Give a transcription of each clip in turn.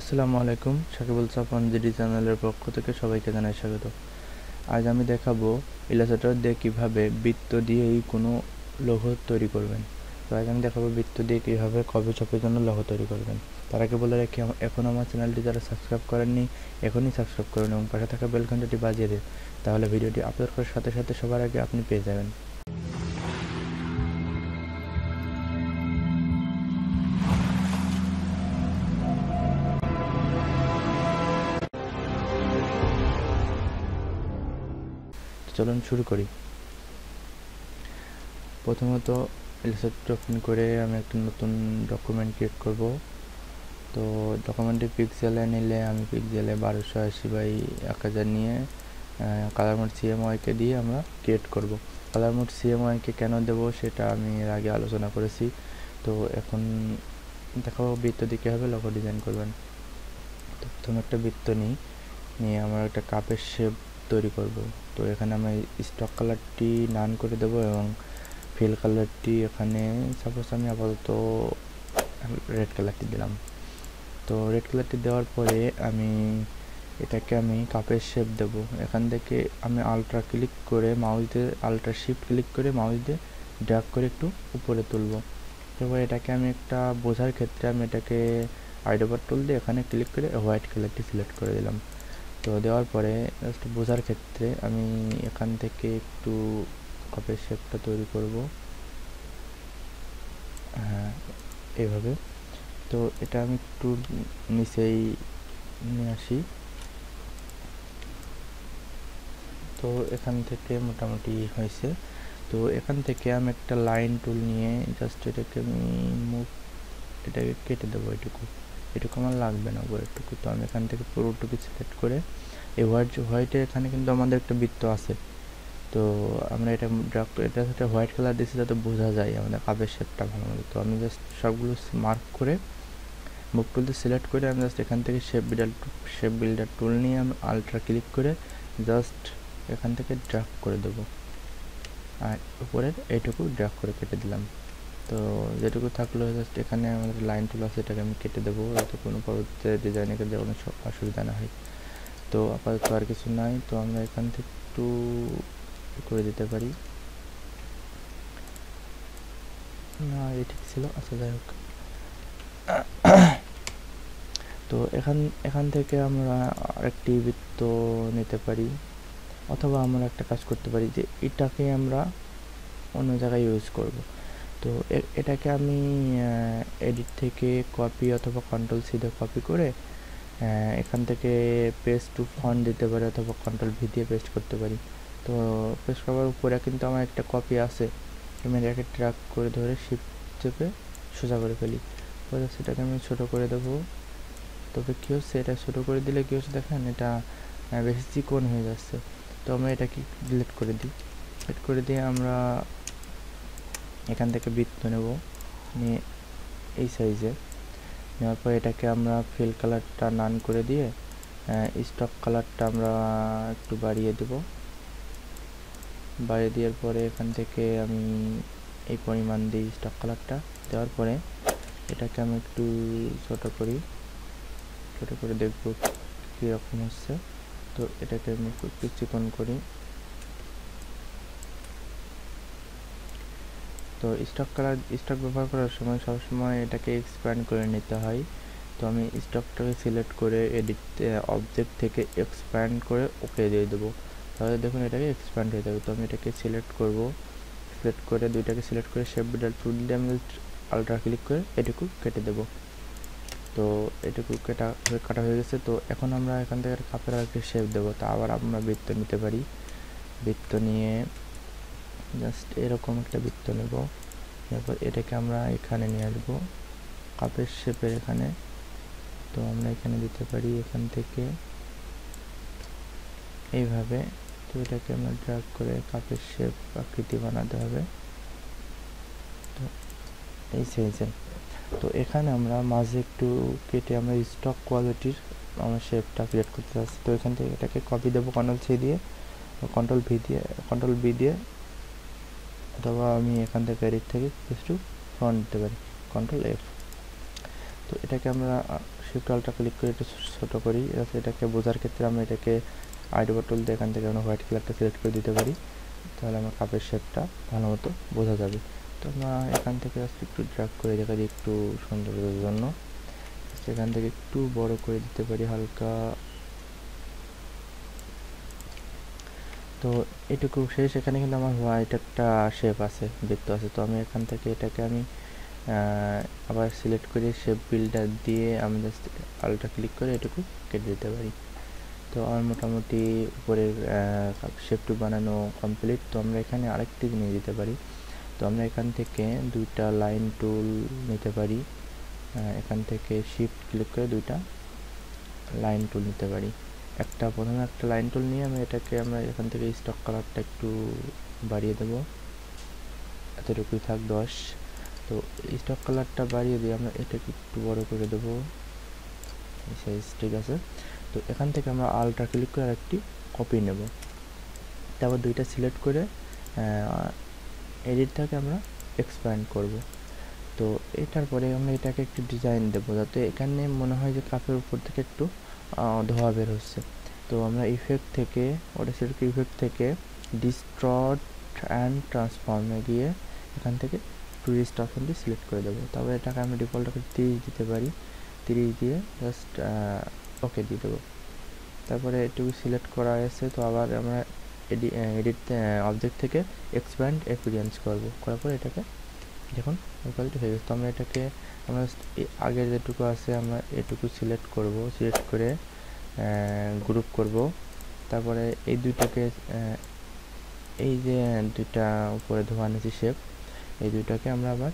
আসসালামু আলাইকুম সাকিবুল সাফান জিডি চ্যানেলের পক্ষ থেকে সবাইকে জানাই স্বাগত আজ আমি দেখাবো ইলাস্ট্রেটর দিয়ে কীভাবে বৃত্ত দিয়েই কোনো লঘু তৈরি করবেন তো আজ আমি দেখাবো বৃত্ত দিয়ে কীভাবে কবে ছপের জন্য লঘু তৈরি করবেন তার আগে বলে রাখি এখন আমার চ্যানেলটি যারা সাবস্ক্রাইব করেননি এখনই সাবস্ক্রাইব করেন এবং পাশে থাকা বেলঘণ্টাটি বাজিয়ে দেয় তাহলে ভিডিওটি আপলোড করার সাথে সাথে সবার আগে আপনি পেয়ে যাবেন চলুন শুরু করি প্রথমত ইলাস্ট্রেটর ওপেন করে আমি একটা নতুন ডকুমেন্ট ক্রিয়েট করব তো ডকুমেন্টটি পিক্সেলে নিলে আমি পিক্সেলে বারোশো আশি বাই এক হাজার নিয়ে কালার মোড সিএমওয়াইকে দিয়ে আমরা ক্রিয়েট করব কালার মোড সিএমওয়াইকে কেন দেবো সেটা আমি এর আগে আলোচনা করেছি তো এখন দেখো বৃত্ত দিকে হবে লোগো ডিজাইন করবেন তো প্রথমে একটা বৃত্ত নিই নিয়ে আমার একটা কাপের শেপ তৈরি করব তো এখানে আমি স্টক কালারটি নান করে দেব এবং ফিল কালারটি এখানে সাপোজ আমি আপাতত রেড কালারটি দিলাম তো রেড কালারটি দেওয়ার পরে আমি এটাকে আমি কাপের শেপ দেব এখান থেকে আমি আলট্রা ক্লিক করে মাউস দিয়ে আলট্রা শিফট ক্লিক করে মাউস দিয়ে ড্র্যাগ করে একটু উপরে তুলব এবার এটাকে আমি একটা বোঝার ক্ষেত্রে আমি এটাকে আইডোবার টুল দিয়ে এখানে ক্লিক করে হোয়াইট কালারটি সিলেক্ট করে দিলাম তো দেওয়ার পরে জাস্ট বোঝার ক্ষেত্রে আমি এখান থেকে একটু কপের শেপটা তৈরি করব হ্যাঁ এভাবে তো এটা আমি একটু নিচেই নিয়ে আসি তো এখান থেকে মোটামুটি হয়েছে তো এখান থেকে আমি একটা লাইন টুল নিয়ে জাস্ট এটাকে আমি মুখ এটাকে কেটে দেবো এটুকু এটুকু আমার লাগবে না উপরেরটুকু তো আমি এখান থেকে পুরোটুকু সিলেক্ট করে এই হোয়াইট হোয়াইটের এখানে কিন্তু আমাদের একটা বৃত্ত আছে তো আমরা এটা ড্রাফট এটা সাথে হোয়াইট কালার দিয়েছি যাতে বোঝা যায় আমাদের কাপের শেপটা ভালো মতো তো আমি জাস্ট সবগুলো মার্ক করে মুখ টুলতে সিলেক্ট করে আমি জাস্ট এখান থেকে shape builder shape builder tool নিয়ে আমি আলট্রা ক্লিক করে জাস্ট এখান থেকে ড্রাক করে দেবো আর উপরের এটুকু ড্রাক করে কেটে দিলাম তো যেটুকু থাকলো জাস্ট এখানে আমাদের লাইন টুল আছে এটাকে আমি কেটে দেবো যাতে কোনো পরবর্তীতে ডিজাইনে কেটে কোনো অসুবিধা না হয় তো আপাতত আর কিছু নাই তো আমরা এখান থেকে একটু করে দিতে পারি না এ ঠিক ছিল আচ্ছা যাই হোক তো এখান এখান থেকে আমরা আরেকটি বৃত্ত নিতে পারি অথবা আমরা একটা কাজ করতে পারি যে এটাকে আমরা অন্য জায়গায় ইউজ করবো তো এটাকে আমি এডিট থেকে কপি অথবা কন্ট্রোল সিধে কপি করে এখান থেকে পেস্ট টু ফন্ট দিতে পারি অথবা কন্ট্রোল ভি দিয়ে পেস্ট করতে পারি তো পেস্ট করার উপরে কিন্তু আমার একটা কপি আছে আমি এটাকে ট্র্যাক করে ধরে শিফট চেপে সোজা করে ফেলি পরে সেটাকে আমি ছোট করে দেবো তবে কী হচ্ছে এটা ছোটো করে দিলে কী হচ্ছে দেখেন এটা বেশি চিকন হয়ে যাচ্ছে তো আমি এটাকে ডিলিট করে দিই ডিলিট করে দিয়ে আমরা এখান থেকে বৃত্ত নেব নিয়ে এই সাইজে নেওয়ার পর এটাকে আমরা ফিল কালারটা নান করে দিয়ে স্টক কালারটা আমরা একটু বাড়িয়ে দেব বাড়িয়ে দেওয়ার পরে এখান থেকে আমি এই পরিমাণ দিই স্টক কালারটা দেওয়ার পরে এটাকে আমি একটু ছোট করি ছোট করে দেখব কীরকম হচ্ছে তো এটাকে আমি একটু চিকন করি তো স্টক কালার স্টক ব্যবহার করার সময় সবসময় এটাকে এক্সপ্যান্ড করে নিতে হয় তো আমি স্টকটাকে সিলেক্ট করে এডিট অবজেক্ট থেকে এক্সপ্যান্ড করে ওকে দিয়ে দেবো তাহলে দেখুন এটাকে এক্সপ্যান্ড হয়ে যাবে তো আমি এটাকে সিলেক্ট করব সিলেক্ট করে দুইটাকে সিলেক্ট করে শেপ বিডাল টু দিয়ে আমি আলট্রা ক্লিক করে এটুকু কেটে দেবো তো এটুকু কেটা কাটা হয়ে গেছে তো এখন আমরা এখান থেকে কাপের আরেকটি শেপ দেবো তা আবার আমরা বৃত্ত নিতে পারি বৃত্ত নিয়ে জাস্ট এরকম একটা বৃত্ত নেব এরপর এটাকে আমরা এখানে নিয়ে আসবো কাপের শেপের এখানে তো আমরা এখানে দিতে পারি এখান থেকে এইভাবে তো এটাকে আমরা ড্রাগ করে কাপের শেপ আকৃতি বানাতে হবে তো এই সাইজের তো এখানে আমরা মাঝে একটু কেটে আমরা স্টক কোয়ালিটির আমরা শেপটা ক্রিয়েট করতে চাচ্ছি তো এখান থেকে এটাকে কপি দেবো কন্ট্রোল সি দিয়ে কন্ট্রোল ভি দিয়ে কন্ট্রোল বি দিয়ে অথবা আমি এখান থেকে এডিট থেকে কিছু টু ফ্রন্ট পারি কন্ট্রোল এফ তো এটাকে আমরা শিফট আলটা ক্লিক করে একটু ছোটো করি এটাকে বোঝার ক্ষেত্রে আমরা এটাকে আইড বটল দিয়ে এখান থেকে আমরা হোয়াইট কালারটা সিলেক্ট করে দিতে পারি তাহলে আমার কাপের শেপটা ভালো মতো বোঝা যাবে তো আমরা এখান থেকে একটু ড্রাগ করে দেখা দিই একটু সৌন্দর্যের জন্য এখান থেকে একটু বড় করে দিতে পারি হালকা তো এটুকু শেষ এখানে কিন্তু আমার হোয়াইট একটা শেপ আছে বৃত্ত আছে তো আমি এখান থেকে এটাকে আমি আবার সিলেক্ট করে শেপ বিল্ডার দিয়ে আমি জাস্ট আলটা ক্লিক করে এটুকু কেটে দিতে পারি তো আমার মোটামুটি উপরের শেপটু বানানো কমপ্লিট তো আমরা এখানে আরেকটি নিয়ে দিতে পারি তো আমরা এখান থেকে দুইটা লাইন টুল নিতে পারি এখান থেকে শিফট ক্লিক করে দুইটা লাইন টুল নিতে পারি একটা প্রথমে একটা লাইন টুল নিয়ে আমি এটাকে আমরা এখান থেকে স্টক কালারটা একটু বাড়িয়ে দেব এতটুকুই থাক দশ তো স্টক কালারটা বাড়িয়ে দিয়ে আমরা এটাকে একটু বড় করে দেবো সাইজ ঠিক আছে তো এখান থেকে আমরা আলট্রা ক্লিক করে একটি কপি নেব তারপর দুইটা সিলেক্ট করে এডিটটাকে আমরা এক্সপ্যান্ড করব তো এটার পরে আমরা এটাকে একটু ডিজাইন দেবো যাতে এখানে মনে হয় যে কাপের উপর থেকে একটু ধোয়া বের হচ্ছে তো আমরা ইফেক্ট থেকে অটোসেটকে ইফেক্ট থেকে ডিস্ট্রট অ্যান্ড ট্রান্সফর্মে গিয়ে এখান থেকে টুরিস্ট অপশনটি সিলেক্ট করে দেবো তারপরে এটাকে আমি ডিফল্ট আকারে তিরিশ দিতে পারি তিরিশ দিয়ে জাস্ট ওকে দিয়ে দেবো তারপরে এটুকু সিলেক্ট করা এসে তো আবার আমরা এডি এডিট অবজেক্ট থেকে এক্সপ্যান্ড এক্সপিরিয়েন্স করবো করার পরে এটাকে দেখুন কোয়ালিটি হয়ে গেছে তো আমরা এটাকে আমরা আগের যেটুকু আছে আমরা এটুকু সিলেক্ট করব সিলেক্ট করে গ্রুপ করব তারপরে এই দুইটাকে এই যে দুইটা উপরে ধোয়া নিয়েছি শেপ এই দুইটাকে আমরা আবার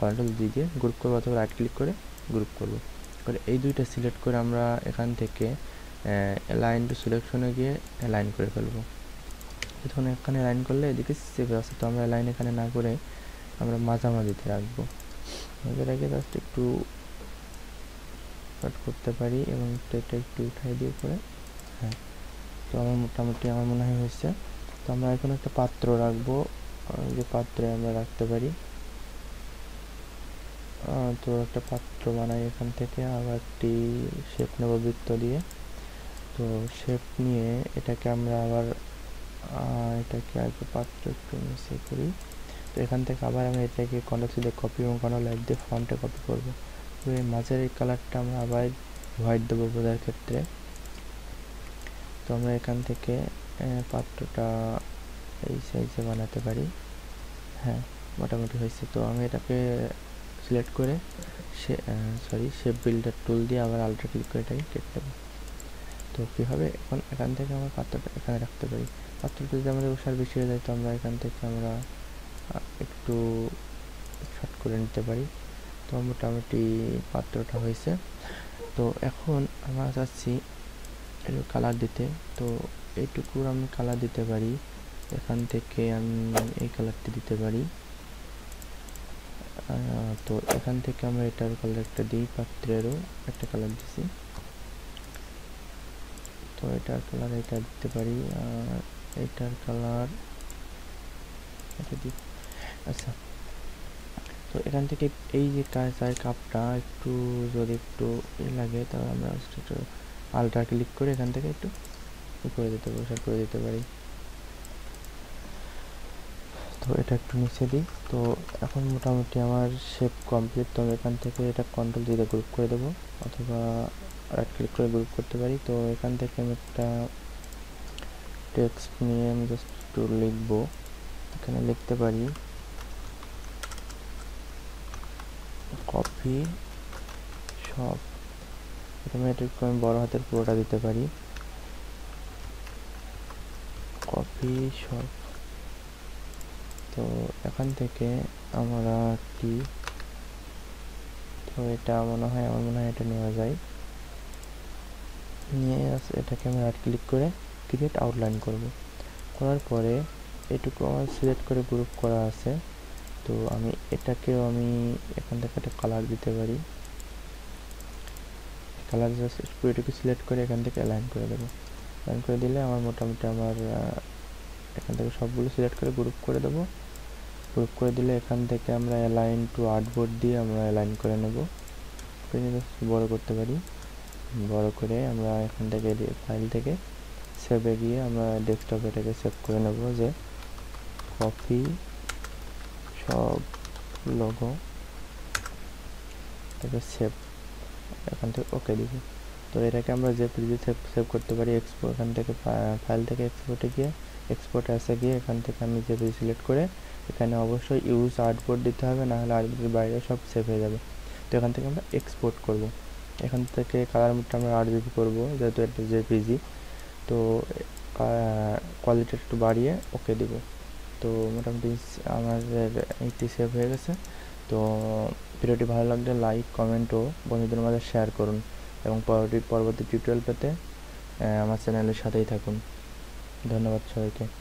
কন্ট্রোল দিয়ে গ্রুপ করবো অথবা রাইট ক্লিক করে গ্রুপ করব করে এই দুইটা সিলেক্ট করে আমরা এখান থেকে লাইন টু সিলেকশনে গিয়ে লাইন করে ফেলবো তখন এখানে লাইন করলে এদিকে সেভ আছে তো আমরা লাইন এখানে না করে আমরা মাঝামাঝিতে রাখবো মাঝে রেখে জাস্ট একটু কাট করতে পারি এবং এটা একটু উঠাই দিয়ে করে হ্যাঁ তো আমার মোটামুটি আমার মনে হয় হয়েছে তো আমরা এখন একটা পাত্র রাখবো যে পাত্রে আমরা রাখতে পারি তো একটা পাত্র বানাই এখান থেকে আবার একটি শেপ নেব বৃত্ত দিয়ে তো শেপ নিয়ে এটাকে আমরা আবার এটাকে আগে পাত্র একটু মিশিয়ে করি তো এখান থেকে আবার আমি এটাকে কন্ট্রোল দিয়ে কপি এবং কন্ট্রোল লাইট দিয়ে ফর্মটা কপি করব তো এই মাঝের এই কালারটা আমরা আবার হোয়াইট দেবো বোঝার ক্ষেত্রে তো আমরা এখান থেকে পাত্রটা এই সাইজে বানাতে পারি হ্যাঁ মোটামুটি হয়েছে তো আমি এটাকে সিলেক্ট করে সে সরি শেপ বিল্ডার টুল দিয়ে আবার আলট্রা ক্লিক করে এটাকে কেটে দেবো তো কী হবে এখন এখান থেকে আমরা পাত্রটা এখানে রাখতে পারি পাত্রটা যদি আমাদের ওষার বেশি হয়ে যায় তো আমরা এখান থেকে আমরা একটু শর্ট করে নিতে পারি তো মোটামুটি পাত্রটা হয়েছে তো এখন আমরা চাচ্ছি একটু কালার দিতে তো এইটুকু আমি কালার দিতে পারি এখান থেকে আমি এই কালারটি দিতে পারি তো এখান থেকে আমরা এটার কালারটা দিই পাত্রেরও একটা কালার দিছি তো এটার কালার এটা দিতে পারি এটার কালার এটা আচ্ছা তো এখান থেকে এই যে চায়ের কাপটা একটু যদি একটু লাগে তাহলে আমরা একটু আলট্রা ক্লিক করে এখান থেকে একটু করে দিতে পারি করে দিতে পারি তো এটা একটু নিচে দিই তো এখন মোটামুটি আমার শেপ কমপ্লিট তো আমি এখান থেকে এটা কন্ট্রোল দিয়ে গ্রুপ করে দেবো অথবা রাইট ক্লিক করে গ্রুপ করতে পারি তো এখান থেকে আমি একটা টেক্সট নিয়ে আমি জাস্ট একটু লিখবো এখানে লিখতে পারি কফি শপ অটোমেটিক আমি বড় হাতের পুরোটা দিতে পারি কফি শপ তো এখান থেকে আমরা টি তো এটা মনে হয় আমার মনে হয় এটা নেওয়া যায় নিয়ে এটাকে আমি রাইট ক্লিক করে ক্রিয়েট আউটলাইন করব করার পরে এটুকু আমার সিলেক্ট করে গ্রুপ করা আছে তো আমি এটাকেও আমি এখান থেকে একটা কালার দিতে পারি কালার জাস্ট একটু এটাকে সিলেক্ট করে এখান থেকে অ্যালাইন করে দেবো অ্যালাইন করে দিলে আমার মোটামুটি আমার এখান থেকে সবগুলো সিলেক্ট করে গ্রুপ করে দেবো গ্রুপ করে দিলে এখান থেকে আমরা অ্যালাইন টু আর্টবোর্ড দিয়ে আমরা অ্যালাইন করে নেবো বড় করতে পারি বড় করে আমরা এখান থেকে ফাইল থেকে সেভে গিয়ে আমরা ডেস্কটপ এটাকে সেভ করে নেবো যে কপি সব লোগো তারপরে সেভ এখান থেকে ওকে দিব তো এটাকে আমরা যে ফ্রিজে সেভ সেভ করতে পারি এক্সপোর্ট এখান থেকে ফাইল থেকে এক্সপোর্টে গিয়ে এক্সপোর্ট আসে গিয়ে এখান থেকে আমি যে ফ্রিজ সিলেক্ট করে এখানে অবশ্যই ইউজ আর্টবোর্ড দিতে হবে নাহলে আর্টবোর্ডের বাইরে সব সেভ হয়ে যাবে তো এখান থেকে আমরা এক্সপোর্ট করব এখান থেকে কালার মোডটা আমরা আর জিবি করবো যেহেতু এটা জেপিজি তো কোয়ালিটি একটু বাড়িয়ে ওকে দেবো তো মোটামুটি আমাদের এইটি সেভ হয়ে গেছে তো ভিডিওটি ভালো লাগলে লাইক কমেন্ট ও বন্ধুদের মাঝে শেয়ার করুন এবং পরবর্তী পরবর্তী টিউটোরিয়াল পেতে আমার চ্যানেলের সাথেই থাকুন ধন্যবাদ সবাইকে